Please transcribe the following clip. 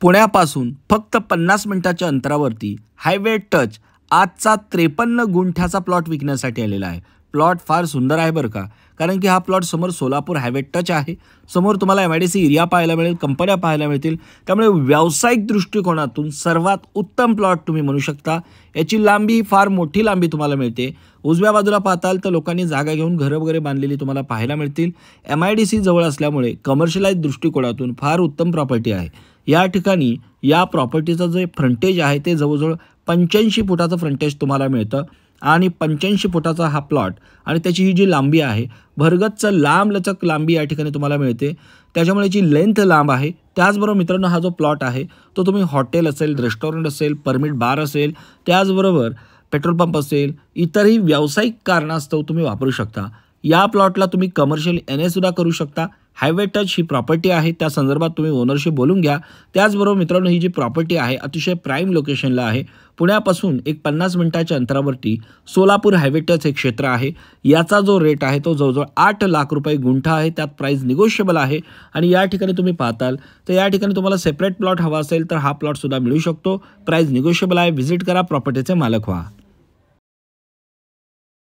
पुण्यापासून फक्त पन्नास मिनिटाच्या अंतरावरती हायवे टच आजचा त्रेपन्न गुंठ्याचा प्लॉट विकण्यासाठी आलेला आहे प्लॉट फार सुंदर आहे बरं का कारण की हा प्लॉट समोर सोलापूर हायवे टच आहे समोर तुम्हाला M I D C area पाहायला मिळेल कंपन्या पाहायला मिळतील त्यामुळे व्यावसायिक दृष्टिकोनातून सर्वात उत्तम प्लॉट तुम्ही म्हणू शकता याची लांबी फार मोठी लांबी तुम्हाला मिळते उजव्या बाजूला पाहताल तर लोकांनी जागा घेऊन घरं वगैरे बांधलेली तुम्हाला पाहायला मिळतील एम आय डी सी जवळ असल्यामुळे कमर्शियलाइज दृष्टिकोनातून फार उत्तम प्रॉपर्टी आहे या ठिकाणी या प्रॉपर्टीचं जे फ्रंटेज आहे ते जवळजवळ पंच्याऐंशी फुटाचं फ्रंटेज तुम्हाला मिळतं आणि पंच्याऐंशी फुटाचा हा प्लॉट आणि त्याची ही जी लांबी आहे भरगतचं लांब लचक लांबी या ठिकाणी तुम्हाला मिळते त्याच्यामुळे जी लेंथ लांब आहे त्याचबरोबर मित्रांनो हा जो प्लॉट आहे तो तुम्ही हॉटेल असेल रेस्टॉरंट असेल परमिट बार असेल त्याचबरोबर पेट्रोल पंप असेल इतरही व्यावसायिक कारणास्तव तुम्ही वापरू शकता या प्लॉटला तुम्ही कमर्शियल एन एसुद्धा करू शकता हायवे टच ही प्रॉपर्टी आहे त्या संदर्भात तुम्ही ओनरशी बोलून घ्या त्याचबरोबर मित्रांनो ही जी प्रॉपर्टी आहे अतिशय प्राईम लोकेशनला आहे पुण्यापासून एक पन्नास मिनिटाच्या अंतरावरती सोलापूर हायवे टच हे क्षेत्र आहे याचा जो रेट आहे तो जवळजवळ आठ लाख रुपये गुंठा आहे त्यात प्राईस निगोशिएबल आहे आणि या ठिकाणी तुम्ही पाहताल तर या ठिकाणी तुम्हाला सेपरेट प्लॉट हवा असेल तर हा प्लॉटसुद्धा मिळू शकतो प्राईस निगोशिएबल आहे व्हिजिट करा प्रॉपर्टीचे मालक व्हा